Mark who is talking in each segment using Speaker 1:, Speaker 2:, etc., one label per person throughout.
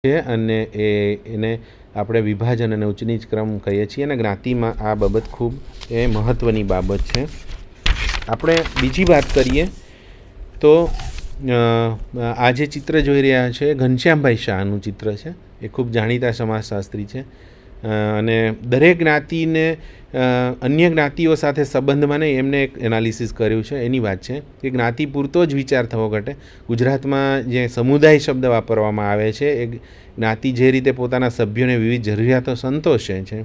Speaker 1: છે અને એ એને આપણે વિભાજન અને ઉચ્ચ નીચ ક્રમ કહીએ છીએ અને જ્ઞાતિમાં આ બાબત ખૂબ એ મહત્ત્વની બાબત છે આપણે બીજી વાત કરીએ તો આ જે ચિત્ર જોઈ રહ્યા છે ઘનશ્યામભાઈ શાહનું ચિત્ર છે એ ખૂબ જાણીતા સમાજશાસ્ત્રી છે અને દરેક જ્ઞાતિને અન્ય જ્ઞાતિઓ સાથે સંબંધમાં નહીં એમને એક એનાલિસિસ કર્યું છે એની વાત છે કે જ્ઞાતિ પૂરતો જ વિચાર થવો ઘટે ગુજરાતમાં જે સમુદાય શબ્દ વાપરવામાં આવે છે એ જ્ઞાતિ જે રીતે પોતાના સભ્યોને વિવિધ જરૂરિયાતો સંતોષે છે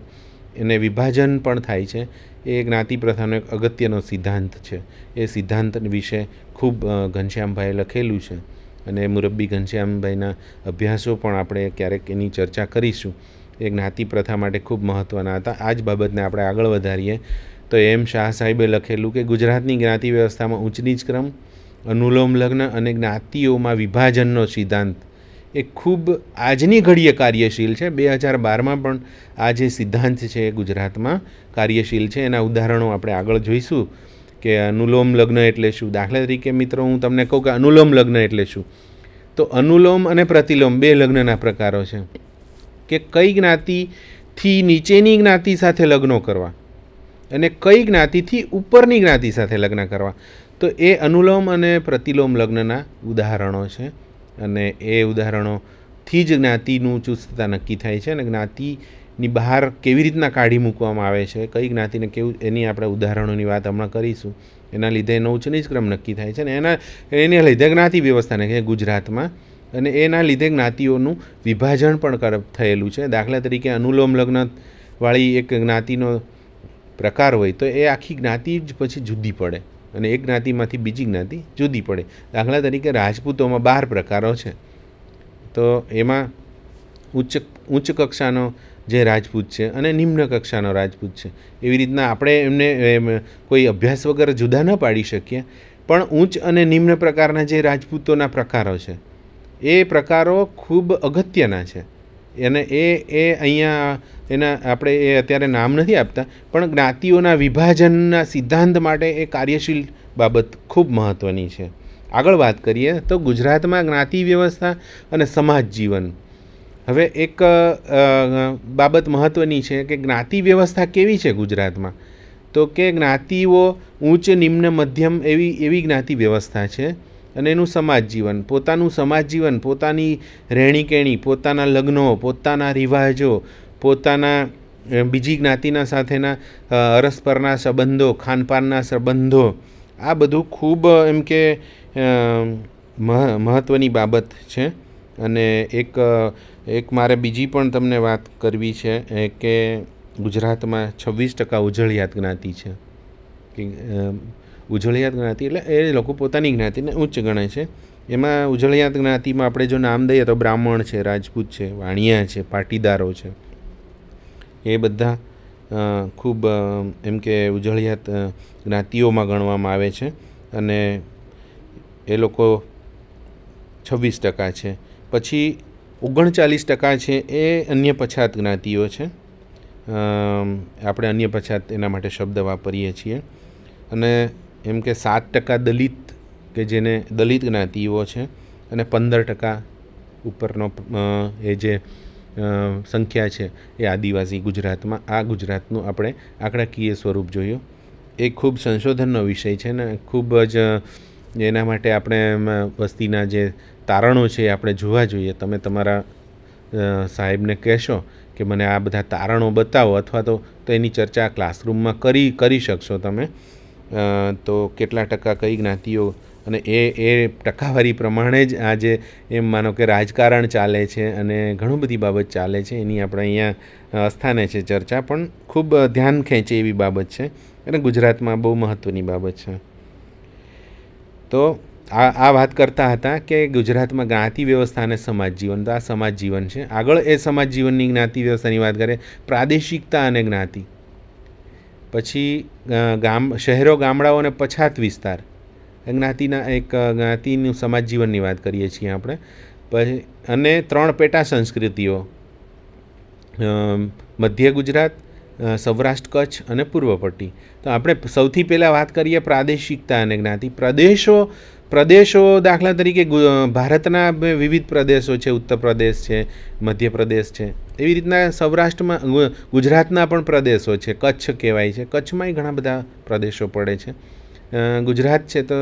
Speaker 1: એને વિભાજન પણ થાય છે એ જ્ઞાતિ પ્રથાનો એક અગત્યનો સિદ્ધાંત છે એ સિદ્ધાંત વિશે ખૂબ ઘનશ્યામભાઈએ લખેલું છે અને મુરબ્બી ઘનશ્યામભાઈના અભ્યાસો પણ આપણે ક્યારેક એની ચર્ચા કરીશું એ જ્ઞાતિ પ્રથા માટે ખૂબ મહત્ત્વના હતા આ જ બાબતને આપણે આગળ વધારીએ તો એમ શાહ સાહેબે લખેલું કે ગુજરાતની જ્ઞાતિ વ્યવસ્થામાં ઉચ્ચ નીચ ક્રમ અનુલોમ લગ્ન અને જ્ઞાતિઓમાં વિભાજનનો સિદ્ધાંત એ ખૂબ આજની ઘડીએ કાર્યશીલ છે બે હજાર બારમાં પણ આ જે સિદ્ધાંત છે એ ગુજરાતમાં કાર્યશીલ છે એના ઉદાહરણો આપણે આગળ જોઈશું કે અનુલોમ લગ્ન એટલે શું દાખલા તરીકે મિત્રો હું તમને કહું કે અનુલોમ લગ્ન એટલે શું તો અનુલોમ અને પ્રતિલોમ બે લગ્નના પ્રકારો છે કે કઈ જ્ઞાતિથી નીચેની જ્ઞાતિ સાથે લગ્નો કરવા અને કઈ જ્ઞાતિથી ઉપરની જ્ઞાતિ સાથે લગ્ન કરવા તો એ અનુલોમ અને પ્રતિલોમ લગ્નના ઉદાહરણો છે અને એ ઉદાહરણોથી જ જ્ઞાતિનું ચુસ્તતા નક્કી થાય છે અને જ્ઞાતિની બહાર કેવી રીતના કાઢી મૂકવામાં આવે છે કઈ જ્ઞાતિને કેવું એની આપણે ઉદાહરણોની વાત હમણાં કરીશું એના લીધે એનો ઉચ્ચ નિષ્ક્રમ નક્કી થાય છે અને એના એને લીધે જ્ઞાતિ વ્યવસ્થાને કે ગુજરાતમાં અને એના લીધે જ્ઞાતિઓનું વિભાજન પણ કર થયેલું છે દાખલા તરીકે અનુલોમ લગ્નવાળી એક જ્ઞાતિનો પ્રકાર હોય તો એ આખી જ્ઞાતિ જ પછી જુદી પડે અને એક જ્ઞાતિમાંથી બીજી જ્ઞાતિ જુદી પડે દાખલા તરીકે રાજપૂતોમાં બાર પ્રકારો છે તો એમાં ઉચ્ચ ઉચ્ચ કક્ષાનો જે રાજપૂત છે અને નિમ્ન કક્ષાનો રાજપૂત છે એવી રીતના આપણે એમને એમ કોઈ અભ્યાસ વગર જુદા ન પાડી શકીએ પણ ઉચ્ચ અને નિમ્ન પ્રકારના જે રાજપૂતોના પ્રકારો છે એ પ્રકારો ખૂબ અગત્યના છે અને એ એ અહીંયા એના આપણે એ અત્યારે નામ નથી આપતા પણ જ્ઞાતિઓના વિભાજનના સિદ્ધાંત માટે એ કાર્યશીલ બાબત ખૂબ મહત્ત્વની છે આગળ વાત કરીએ તો ગુજરાતમાં જ્ઞાતિ વ્યવસ્થા અને સમાજ જીવન હવે એક બાબત મહત્ત્વની છે કે જ્ઞાતિ વ્યવસ્થા કેવી છે ગુજરાતમાં તો કે જ્ઞાતિઓ ઉચ્ચ નિમ્ન મધ્યમ એવી એવી જ્ઞાતિ વ્યવસ્થા છે અને એનું સમાજ જીવન પોતાનું સમાજ જીવન પોતાની રહેણી કેણી પોતાના લગ્નો પોતાના રિવાજો પોતાના બીજી જ્ઞાતિના સાથેના અરસપરના સંબંધો ખાનપાનના સંબંધો આ બધું ખૂબ એમ કે મહત્ત્વની બાબત છે અને એક એક મારે બીજી પણ તમને વાત કરવી છે કે ગુજરાતમાં છવ્વીસ ટકા ઉજળિયાત જ્ઞાતિ છે ઉજળિયાત જ્ઞાતિ એટલે એ લોકો પોતાની જ્ઞાતિને ઉચ્ચ ગણે છે એમાં ઉજળિયાત જ્ઞાતિમાં આપણે જો નામ દઈએ તો બ્રાહ્મણ છે રાજપૂત છે વાણિયા છે પાટીદારો છે એ બધા ખૂબ એમ કે ઉજળિયાત જ્ઞાતિઓમાં ગણવામાં આવે છે અને એ લોકો છવ્વીસ ટકા છે પછી ઓગણચાલીસ ટકા છે એ અન્ય પછાત જ્ઞાતિઓ છે આપણે અન્ય પછાત એના માટે શબ્દ વાપરીએ છીએ અને એમ કે સાત ટકા દલિત કે જેને દલિત જ્ઞાતિઓ છે અને પંદર ટકા ઉપરનો એ જે સંખ્યા છે એ આદિવાસી ગુજરાતમાં આ ગુજરાતનું આપણે આંકડાકીય સ્વરૂપ જોયું એ ખૂબ સંશોધનનો વિષય છે ને ખૂબ જ એના માટે આપણે વસ્તીના જે તારણો છે એ આપણે જોવા જોઈએ તમે તમારા સાહેબને કહેશો કે મને આ બધા તારણો બતાવો અથવા તો એની ચર્ચા ક્લાસરૂમમાં કરી કરી શકશો તમે તો કેટલા ટકા કઈ જ્ઞાતિઓ અને એ એ ટકાવારી પ્રમાણે જ આજે એમ માનો કે રાજકારણ ચાલે છે અને ઘણું બધી બાબત ચાલે છે એની આપણે અહીંયા અસ્થાને છે ચર્ચા પણ ખૂબ ધ્યાન ખેંચે એવી બાબત છે અને ગુજરાતમાં બહુ મહત્ત્વની બાબત છે તો આ આ વાત કરતા હતા કે ગુજરાતમાં જ્ઞાતિ વ્યવસ્થા અને સમાજ જીવન તો આ સમાજ જીવન છે આગળ એ સમાજ જીવનની જ્ઞાતિ વ્યવસ્થાની વાત કરીએ પ્રાદેશિકતા અને જ્ઞાતિ પછી ગામ શહેરો ગામડાઓ અને પછાત વિસ્તાર જ્ઞાતિના એક જ્ઞાતિનું સમાજ જીવનની વાત કરીએ છીએ આપણે પછી અને ત્રણ પેટા સંસ્કૃતિઓ મધ્ય ગુજરાત સૌરાષ્ટ્ર કચ્છ અને પૂર્વ પટ્ટી તો આપણે સૌથી પહેલાં વાત કરીએ પ્રાદેશિકતા અને જ્ઞાતિ પ્રદેશો પ્રદેશો દાખલા તરીકે ભારતના વિવિધ પ્રદેશો છે ઉત્તર પ્રદેશ છે મધ્યપ્રદેશ છે એવી રીતના સૌરાષ્ટ્રમાં ગુજરાતના પણ પ્રદેશો છે કચ્છ કહેવાય છે કચ્છમાંય ઘણા બધા પ્રદેશો પડે છે ગુજરાત છે તો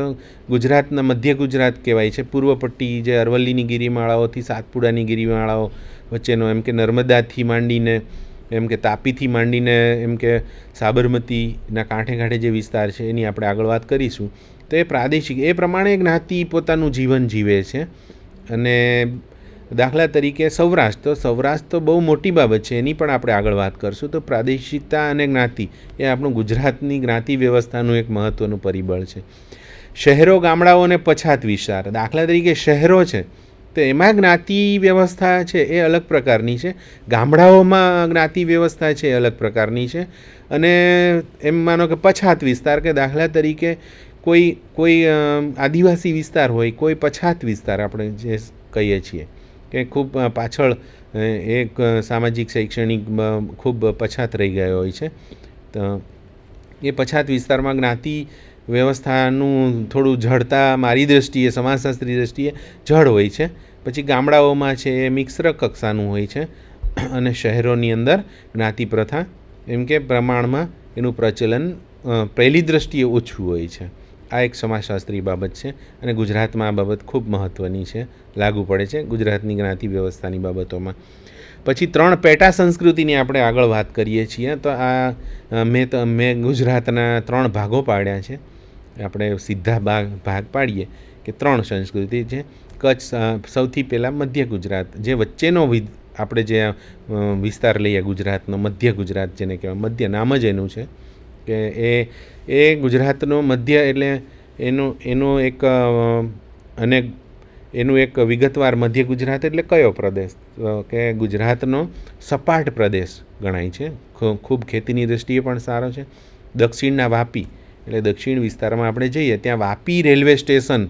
Speaker 1: ગુજરાતના મધ્ય ગુજરાત કહેવાય છે પૂર્વ પટ્ટી જે અરવલ્લીની ગિરિમાળાઓથી સાતપુડાની ગિરિમાળાઓ વચ્ચેનો એમ કે નર્મદાથી માંડીને એમ કે તાપીથી માંડીને એમ કે સાબરમતીના કાંઠે કાંઠે જે વિસ્તાર છે એની આપણે આગળ વાત કરીશું તો એ પ્રાદેશિક એ પ્રમાણે જ્ઞાતિ પોતાનું જીવન જીવે છે અને દાખલા તરીકે સૌરાષ્ટ્ર તો સૌરાષ્ટ્ર તો બહુ મોટી બાબત છે એની પણ આપણે આગળ વાત કરશું તો પ્રાદેશિકતા અને જ્ઞાતિ એ આપણું ગુજરાતની જ્ઞાતિ વ્યવસ્થાનું એક મહત્ત્વનું પરિબળ છે શહેરો ગામડાઓ અને પછાત વિસ્તાર દાખલા તરીકે શહેરો છે તો એમાં જ્ઞાતિ વ્યવસ્થા છે એ અલગ પ્રકારની છે ગામડાઓમાં જ્ઞાતિ વ્યવસ્થા છે એ અલગ પ્રકારની છે અને એમ માનો કે પછાત વિસ્તાર કે દાખલા તરીકે કોઈ કોઈ આદિવાસી વિસ્તાર હોય કોઈ પછાત વિસ્તાર આપણે જે કહીએ છીએ કે ખૂબ પાછળ એક સામાજિક શૈક્ષણિક ખૂબ પછાત રહી ગયો હોય છે તો એ પછાત વિસ્તારમાં જ્ઞાતિ વ્યવસ્થાનું થોડું જડતા મારી દ્રષ્ટિએ સમાજશાસ્ત્રી દ્રષ્ટિએ જળ હોય છે પછી ગામડાઓમાં છે એ મિશ્ર કક્ષાનું હોય છે અને શહેરોની અંદર જ્ઞાતિ પ્રથા એમ કે પ્રમાણમાં એનું પ્રચલન પહેલી દ્રષ્ટિએ ઓછું હોય છે આ એક સમાજશાસ્ત્રી બાબત છે અને ગુજરાતમાં આ બાબત ખૂબ મહત્ત્વની છે લાગુ પડે છે ગુજરાતની જ્ઞાતિ વ્યવસ્થાની બાબતોમાં પછી ત્રણ પેટા સંસ્કૃતિની આપણે આગળ વાત કરીએ છીએ તો આ મેં તો મેં ગુજરાતના ત્રણ ભાગો પાડ્યા છે આપણે સીધા ભાગ ભાગ પાડીએ કે ત્રણ સંસ્કૃતિ છે કચ્છ સૌથી પહેલાં મધ્ય ગુજરાત જે વચ્ચેનો આપણે જે વિસ્તાર લઈએ ગુજરાતનો મધ્ય ગુજરાત જેને કહેવાય મધ્ય નામ જ એનું છે કે એ એ ગુજરાતનો મધ્ય એટલે એનો એનો એક અને એનું એક વિગતવાર મધ્ય ગુજરાત એટલે કયો પ્રદેશ કે ગુજરાતનો સપાટ પ્રદેશ ગણાય છે ખૂબ ખેતીની દૃષ્ટિએ પણ સારો છે દક્ષિણના વાપી એટલે દક્ષિણ વિસ્તારમાં આપણે જઈએ ત્યાં વાપી રેલવે સ્ટેશન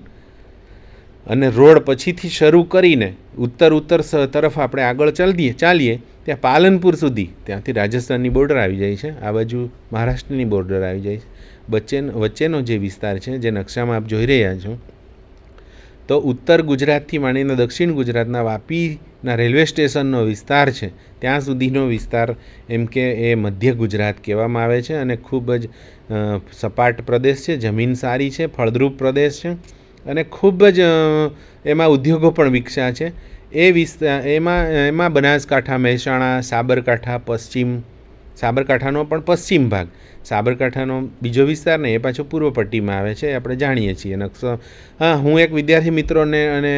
Speaker 1: અને રોડ પછીથી શરૂ કરીને ઉત્તર ઉત્તર તરફ આપણે આગળ ચાલીએ ચાલીએ ત્યાં પાલનપુર સુધી ત્યાંથી રાજસ્થાનની બોર્ડર આવી જાય છે આ બાજુ મહારાષ્ટ્રની બોર્ડર આવી જાય છે વચ્ચે વચ્ચેનો જે વિસ્તાર છે જે નકશામાં આપ જોઈ રહ્યા છો તો ઉત્તર ગુજરાતથી માંડીને દક્ષિણ ગુજરાતના વાપીના રેલવે સ્ટેશનનો વિસ્તાર છે ત્યાં સુધીનો વિસ્તાર એમ કે એ મધ્ય ગુજરાત કહેવામાં આવે છે અને ખૂબ જ સપાટ પ્રદેશ છે જમીન સારી છે ફળદ્રુપ પ્રદેશ છે અને ખૂબ જ એમાં ઉદ્યોગો પણ વિકસ્યા છે એ વિસ્તાર એમાં એમાં બનાસકાંઠા મહેસાણા સાબરકાંઠા પશ્ચિમ સાબરકાંઠાનો પણ પશ્ચિમ ભાગ સાબરકાંઠાનો બીજો વિસ્તાર ને એ પાછો પૂર્વ પટ્ટીમાં આવે છે આપણે જાણીએ છીએ નકશો હા હું એક વિદ્યાર્થી મિત્રોને અને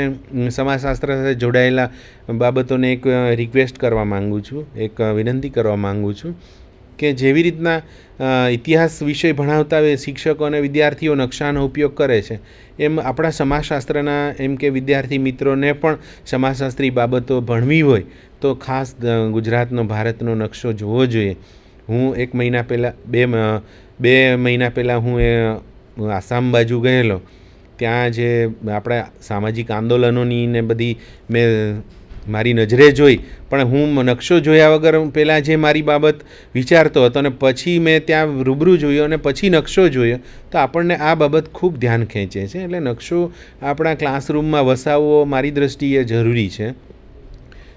Speaker 1: સમાજશાસ્ત્ર સાથે જોડાયેલા બાબતોને એક રિક્વેસ્ટ કરવા માગું છું એક વિનંતી કરવા માગું છું કે જેવી રીતના ઇતિહાસ વિષય ભણાવતા હોય શિક્ષકો અને વિદ્યાર્થીઓ નકશાનો ઉપયોગ કરે છે એમ આપણા સમાજશાસ્ત્રના એમ કે વિદ્યાર્થી મિત્રોને પણ સમાજશાસ્ત્રી બાબતો ભણવી હોય તો ખાસ ગુજરાતનો ભારતનો નકશો જોવો જોઈએ હું એક મહિના પહેલાં બે બે મહિના પહેલાં હું એ આસામ બાજુ ગયેલો ત્યાં જે આપણા સામાજિક આંદોલનોની ને બધી મેં મારી નજરે જોઈ પણ હું નકશો જોયા વગર પહેલાં જે મારી બાબત વિચારતો હતો અને પછી મેં ત્યાં રૂબરૂ જોયો અને પછી નકશો જોયો તો આપણને આ બાબત ખૂબ ધ્યાન ખેંચે છે એટલે નકશો આપણા ક્લાસરૂમમાં વસાવવો મારી દૃષ્ટિએ જરૂરી છે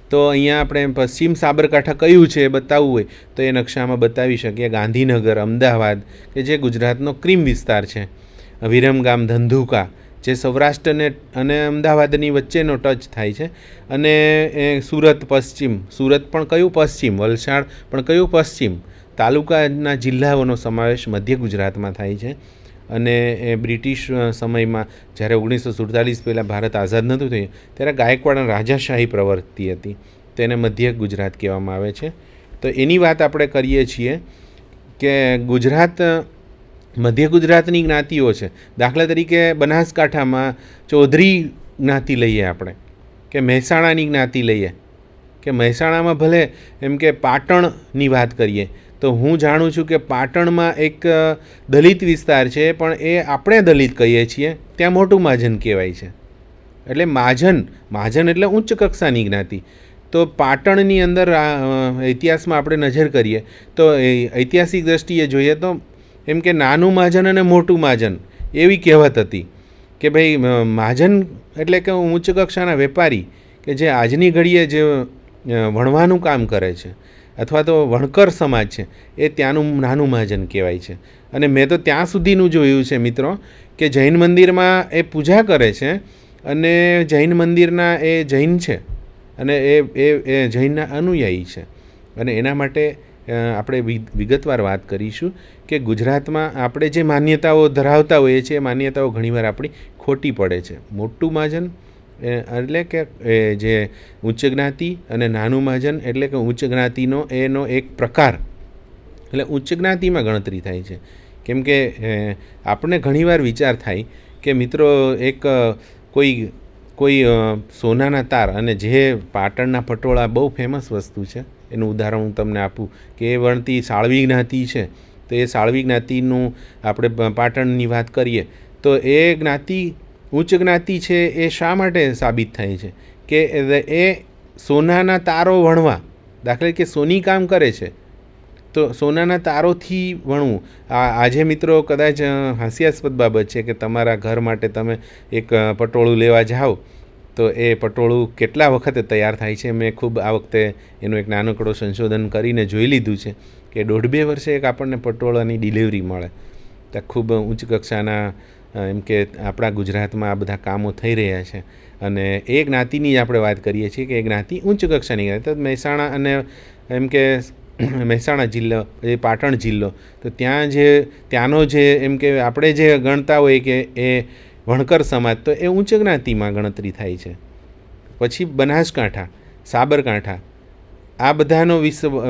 Speaker 1: તો અહીંયા આપણે પશ્ચિમ સાબરકાંઠા કયું છે એ બતાવવું હોય તો એ નકશામાં બતાવી શકીએ ગાંધીનગર અમદાવાદ કે જે ગુજરાતનો ક્રીમ વિસ્તાર છે વિરમગામ ધંધુકા જે સૌરાષ્ટ્રને અને અમદાવાદની વચ્ચેનો ટચ થાય છે અને સુરત પશ્ચિમ સુરત પણ કયું પશ્ચિમ વલસાડ પણ કયું પશ્ચિમ તાલુકાના જિલ્લાઓનો સમાવેશ મધ્ય ગુજરાતમાં થાય છે અને એ બ્રિટિશ સમયમાં જ્યારે ઓગણીસો સુડતાલીસ પહેલાં ભારત આઝાદ નહોતું થયું ત્યારે ગાયકવાડ રાજાશાહી પ્રવૃત્તિ હતી તેને મધ્ય ગુજરાત કહેવામાં આવે છે તો એની વાત આપણે કરીએ છીએ કે ગુજરાત મધ્ય ગુજરાતની જ્ઞાતિઓ છે દાખલા તરીકે બનાસકાંઠામાં ચૌધરી જ્ઞાતિ લઈએ આપણે કે મહેસાણાની જ્ઞાતિ લઈએ કે મહેસાણામાં ભલે એમ કે પાટણની વાત કરીએ તો હું જાણું છું કે પાટણમાં એક દલિત વિસ્તાર છે પણ એ આપણે દલિત કહીએ છીએ ત્યાં મોટું માજન કહેવાય છે એટલે માજન માજન એટલે ઉચ્ચ કક્ષાની જ્ઞાતિ તો પાટણની અંદર ઇતિહાસમાં આપણે નજર કરીએ તો ઐતિહાસિક દ્રષ્ટિએ જોઈએ તો એમ કે નાનું મહાજન અને મોટું મહાજન એવી કહેવત હતી કે ભાઈ મહાજન એટલે કે ઉચ્ચ કક્ષાના વેપારી કે જે આજની ઘડીએ જે વણવાનું કામ કરે છે અથવા તો વણકર સમાજ છે એ ત્યાંનું નાનું મહાજન કહેવાય છે અને મેં તો ત્યાં સુધીનું જોયું છે મિત્રો કે જૈન મંદિરમાં એ પૂજા કરે છે અને જૈન મંદિરના એ જૈન છે અને એ એ જૈનના અનુયાયી છે અને એના માટે આપણે વિગતવાર વાત કરીશું કે ગુજરાતમાં આપણે જે માન્યતાઓ ધરાવતા હોઈએ છીએ એ માન્યતાઓ ઘણીવાર આપણી ખોટી પડે છે મોટું મહાજન એટલે કે જે ઉચ્ચ જ્ઞાતિ અને નાનું મહાજન એટલે કે ઉચ્ચ જ્ઞાતિનો એનો એક પ્રકાર એટલે ઉચ્ચ જ્ઞાતિમાં ગણતરી થાય છે કેમ કે આપણને ઘણીવાર વિચાર થાય કે મિત્રો એક કોઈ કોઈ સોનાના તાર અને જે પાટણના પટોળા બહુ ફેમસ વસ્તુ છે એનું ઉદાહરણ હું તમને આપું કે એ વણતી સાળવી જ્ઞાતિ છે તો એ સાળવી જ્ઞાતિનું આપણે પાટણની વાત કરીએ તો એ જ્ઞાતિ ઉચ્ચ જ્ઞાતિ છે એ શા માટે સાબિત થાય છે કે એ સોનાના તારો વણવા દાખલે કે સોની કામ કરે છે તો સોનાના તારોથી વણવું આ આજે મિત્રો કદાચ હાસ્યાસ્પદ બાબત છે કે તમારા ઘર માટે તમે એક પટોળું લેવા જાઓ તો એ પટોળું કેટલા વખતે તૈયાર થાય છે મેં ખૂબ આ વખતે એનું એક નાનકડો સંશોધન કરીને જોઈ લીધું છે કે દોઢ બે વર્ષે એક આપણને પટોળાની ડિલિવરી મળે તો ખૂબ ઉચ્ચ કક્ષાના એમ કે આપણા ગુજરાતમાં આ બધા કામો થઈ રહ્યા છે અને એ જ્ઞાતિની જ આપણે વાત કરીએ છીએ કે એ જ્ઞાતિ ઉચ્ચ કક્ષાની તો મહેસાણા અને એમ કે મહેસાણા જિલ્લો એ પાટણ જિલ્લો તો ત્યાં જે ત્યાંનો જે એમ કે આપણે જે ગણતા હોય કે એ વણકર સમાજ તો એ ઊંચ જ્ઞાતિમાં ગણતરી થાય છે પછી બનાસકાંઠા સાબરકાંઠા આ બધાનો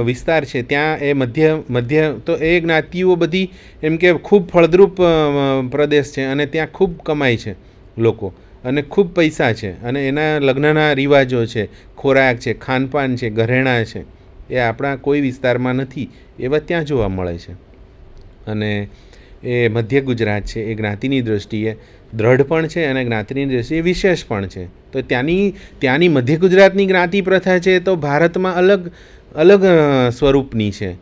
Speaker 1: વિસ્તાર છે ત્યાં એ મધ્ય મધ્ય તો એ જ્ઞાતિઓ બધી એમ કે ખૂબ ફળદ્રુપ પ્રદેશ છે અને ત્યાં ખૂબ કમાય છે લોકો અને ખૂબ પૈસા છે અને એના લગ્નના રિવાજો છે ખોરાક છે ખાનપાન છે ઘરેણાં છે એ આપણા કોઈ વિસ્તારમાં નથી એવા ત્યાં જોવા મળે છે અને એ મધ્ય ગુજરાત છે એ જ્ઞાતિની દૃષ્ટિએ દ્રઢ પણ છે અને જ્ઞાતિની દ્રષ્ટિએ વિશેષ પણ છે તો ત્યાંની ત્યાંની મધ્ય ગુજરાતની જ્ઞાતિ પ્રથા છે તો ભારતમાં અલગ અલગ સ્વરૂપની છે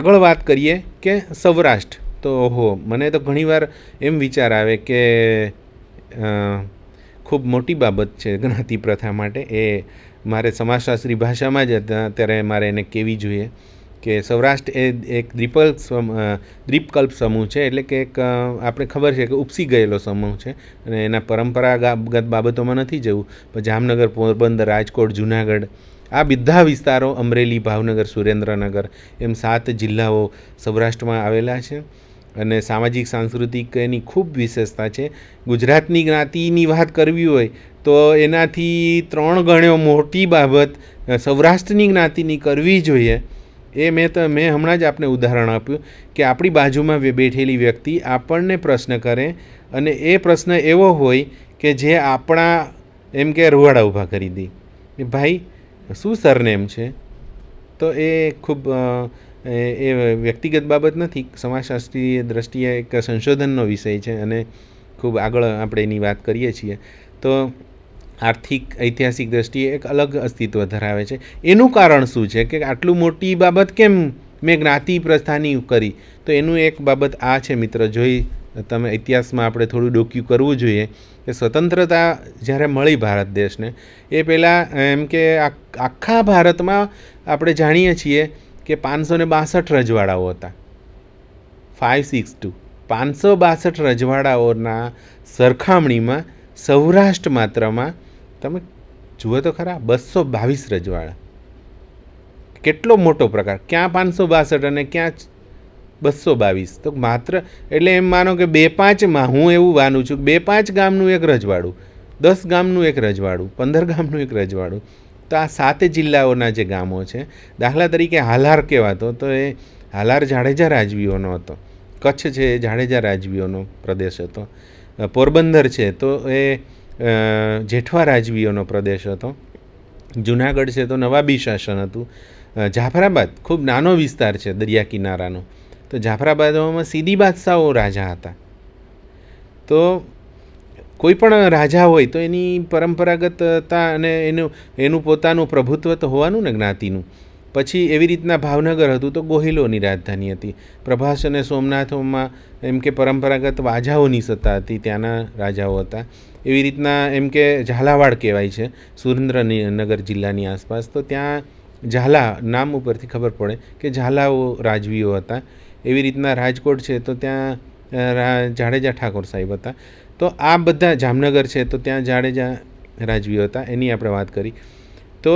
Speaker 1: આગળ વાત કરીએ કે સૌરાષ્ટ્ર તો ઓહો મને તો ઘણીવાર એમ વિચાર આવે કે ખૂબ મોટી બાબત છે જ્ઞાતિ પ્રથા માટે એ મારે સમાજશાસ્ત્રી ભાષામાં જ અત્યારે મારે એને કેવી જોઈએ કે સૌરાષ્ટ્ર એ એક દ્વીપલ દ્વીપકલ્પ સમૂહ છે એટલે કે એક આપણે ખબર છે કે ઉપસી ગયેલો સમૂહ છે અને એના પરંપરાગત બાબતોમાં નથી જવું પણ જામનગર પોરબંદર રાજકોટ જુનાગઢ આ બધા વિસ્તારો અમરેલી ભાવનગર સુરેન્દ્રનગર એમ સાત જિલ્લાઓ સૌરાષ્ટ્રમાં આવેલા છે અને સામાજિક સાંસ્કૃતિક એની ખૂબ વિશેષતા છે ગુજરાતની જ્ઞાતિની વાત કરવી હોય તો એનાથી ત્રણ ગણ્યો મોટી બાબત સૌરાષ્ટ્રની જ્ઞાતિની કરવી જોઈએ એ મેં તો મેં હમણાં જ આપને ઉદાહરણ આપ્યું કે આપણી બાજુમાં બેઠેલી વ્યક્તિ આપણને પ્રશ્ન કરે અને એ પ્રશ્ન એવો હોય કે જે આપણા એમ કે રૂવાડા ઊભા કરી દે કે ભાઈ શું સરનેમ છે તો એ ખૂબ એ વ્યક્તિગત બાબત નથી સમાજશાસ્ત્રીય દ્રષ્ટિએ એક સંશોધનનો વિષય છે અને ખૂબ આગળ આપણે એની વાત કરીએ છીએ તો આર્થિક ઐતિહાસિક દ્રષ્ટિએ એક અલગ અસ્તિત્વ ધરાવે છે એનું કારણ શું છે કે આટલું મોટી બાબત કેમ મેં જ્ઞાતિ પ્રસ્થાની કરી તો એનું એક બાબત આ છે મિત્ર જોઈ તમે ઇતિહાસમાં આપણે થોડું ડોક્યું કરવું જોઈએ કે સ્વતંત્રતા જ્યારે મળી ભારત દેશને એ પહેલાં એમ કે આખા ભારતમાં આપણે જાણીએ છીએ કે પાંચસો ને બાસઠ રજવાડાઓ હતા ફાઇવ સિક્સ ટુ પાંચસો બાસઠ રજવાડાઓના સરખામણીમાં સૌરાષ્ટ્ર માત્રમાં તમે જુઓ તો ખરા બસો બાવીસ રજવાડા કેટલો મોટો પ્રકાર ક્યાં પાંચસો બાસઠ અને ક્યાં બસો બાવીસ તો માત્ર એટલે એમ માનો કે બે પાંચમાં હું એવું માનું છું બે પાંચ ગામનું એક રજવાડું દસ ગામનું એક રજવાડું પંદર ગામનું એક રજવાડું તો આ સાત જિલ્લાઓના જે ગામો છે દાખલા તરીકે હાલાર કહેવાતો તો એ હાલાર જાડેજા રાજવીઓનો હતો કચ્છ છે એ જાડેજા રાજવીઓનો પ્રદેશ હતો પોરબંદર છે તો એ જેઠવા રાજવીઓનો પ્રદેશ હતો જુનાગઢ છે તો નવાબી શાસન હતું જાફરાબાદ ખૂબ નાનો વિસ્તાર છે દરિયા કિનારાનો તો જાફરાબાદમાં સીધી બાદશાહો રાજા હતા તો કોઈ પણ રાજા હોય તો એની પરંપરાગતતા અને એનું એનું પોતાનું પ્રભુત્વ તો હોવાનું ને જ્ઞાતિનું પછી એવી રીતના ભાવનગર હતું તો ગોહિલોની રાજધાની હતી પ્રભાસ અને સોમનાથમાં એમ કે પરંપરાગત વાજાઓની સત્તા હતી ત્યાંના રાજાઓ હતા એવી રીતના એમ કે ઝાલાવાડ કહેવાય છે સુરેન્દ્રનગર જિલ્લાની આસપાસ તો ત્યાં ઝાલા નામ ઉપરથી ખબર પડે કે ઝાલાઓ રાજવીઓ હતા એવી રીતના રાજકોટ છે તો ત્યાં જાડેજા ઠાકોર સાહેબ હતા તો આ બધા જામનગર છે તો ત્યાં જાડેજા રાજવીઓ હતા એની આપણે વાત કરી તો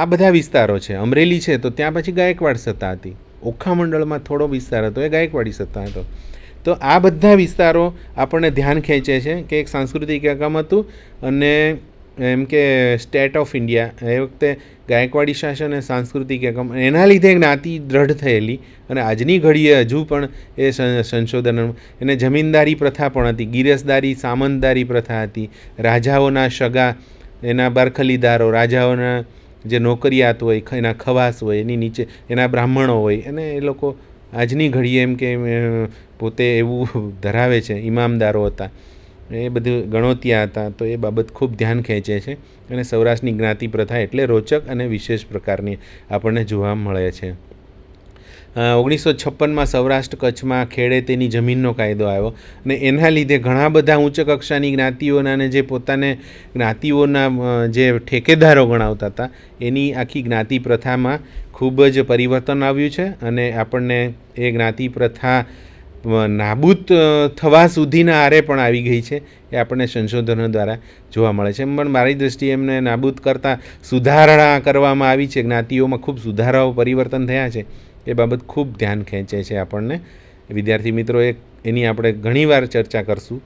Speaker 1: આ બધા વિસ્તારો છે અમરેલી છે તો ત્યાં પછી ગાયકવાડ સત્તા હતી ઓખા મંડળમાં થોડો વિસ્તાર હતો એ ગાયકવાડી સત્તા હતો તો આ બધા વિસ્તારો આપણને ધ્યાન ખેંચે છે કે એક સાંસ્કૃતિક એકમ હતું અને એમ કે સ્ટેટ ઓફ ઇન્ડિયા એ વખતે ગાયકવાડી શાસન અને સાંસ્કૃતિક એકમ એના લીધે જ્ઞાતિ દ્રઢ થયેલી અને આજની ઘડીએ હજુ પણ એ સંશોધન એને જમીનદારી પ્રથા પણ હતી ગિરસદારી સામંતદારી પ્રથા હતી રાજાઓના સગા એના બરખલીદારો રાજાઓના જે નોકરિયાત હોય એના ખવાસ હોય એની નીચે એના બ્રાહ્મણો હોય અને એ લોકો આજની ઘડીએ એમ કે પોતે એવું ધરાવે છે ઇમામદારો હતા એ બધું ગણોતિયા હતા તો એ બાબત ખૂબ ધ્યાન ખેંચે છે અને સૌરાષ્ટ્રની જ્ઞાતિ પ્રથા એટલે રોચક અને વિશેષ પ્રકારની આપણને જોવા મળે છે ઓગણીસો છપ્પનમાં સૌરાષ્ટ્ર કચ્છમાં ખેડે તેની જમીનનો કાયદો આવ્યો અને એના લીધે ઘણા બધા ઉચ્ચ કક્ષાની જ્ઞાતિઓના જે પોતાને જ્ઞાતિઓના જે ઠેકેદારો ગણાવતા હતા એની આખી જ્ઞાતિ પ્રથામાં ખૂબ જ પરિવર્તન આવ્યું છે અને આપણને એ જ્ઞાતિ પ્રથા નાબૂદ થવા સુધીના આરે પણ આવી ગઈ છે એ આપણને સંશોધનો દ્વારા જોવા મળે છે પણ મારી દૃષ્ટિએ એમને નાબૂદ કરતાં સુધારણા કરવામાં આવી છે જ્ઞાતિઓમાં ખૂબ સુધારાઓ પરિવર્તન થયા છે એ બાબત ખૂબ ધ્યાન ખેંચે છે આપણને વિદ્યાર્થી મિત્રો એ એની આપણે ઘણીવાર ચર્ચા કરશું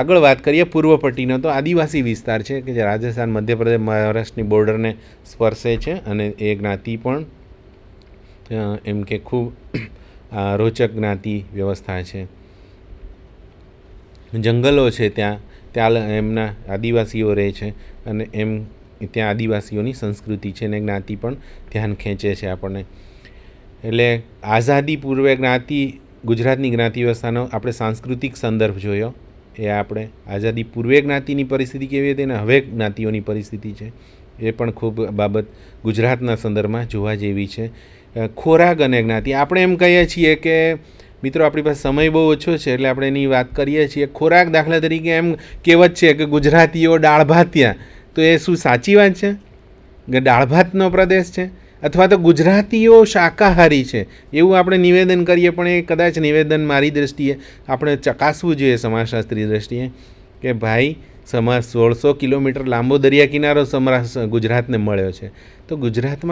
Speaker 1: આગળ વાત કરીએ પૂર્વ પટ્ટીનો તો આદિવાસી વિસ્તાર છે કે જે રાજસ્થાન મધ્યપ્રદેશ મહારાષ્ટ્રની બોર્ડરને સ્પર્શે છે અને એ જ્ઞાતિ પણ એમ કે ખૂબ રોચક જ્ઞાતિ વ્યવસ્થા છે જંગલો છે ત્યાં ત્યાં એમના આદિવાસીઓ રહે છે અને એમ ત્યાં આદિવાસીઓની સંસ્કૃતિ છે અને જ્ઞાતિ પણ ધ્યાન ખેંચે છે આપણને એટલે આઝાદી પૂર્વે જ્ઞાતિ ગુજરાતની જ્ઞાતિ વ્યવસ્થાનો આપણે સાંસ્કૃતિક સંદર્ભ જોયો એ આપણે આઝાદી પૂર્વે જ્ઞાતિની પરિસ્થિતિ કેવી હતી અને હવે જ્ઞાતિઓની પરિસ્થિતિ છે એ પણ ખૂબ બાબત ગુજરાતના સંદર્ભમાં જોવા જેવી છે ખોરાક અને જ્ઞાતિ આપણે એમ કહીએ છીએ કે મિત્રો આપણી પાસે સમય બહુ ઓછો છે એટલે આપણે એની વાત કરીએ છીએ ખોરાક દાખલા તરીકે એમ કહેવત છે કે ગુજરાતીઓ દાળ ભાત્યા તો એ શું સાચી વાત છે કે દાળ ભાતનો પ્રદેશ છે અથવા તો ગુજરાતીઓ શાકાહારી છે એવું આપણે નિવેદન કરીએ પણ એ કદાચ નિવેદન મારી દ્રષ્ટિએ આપણે ચકાસવું જોઈએ સમાજશાસ્ત્રી દ્રષ્ટિએ કે ભાઈ સમાજ સોળસો કિલોમીટર લાંબો દરિયા કિનારો સમાજ ગુજરાતને મળ્યો છે તો ગુજરાતમાં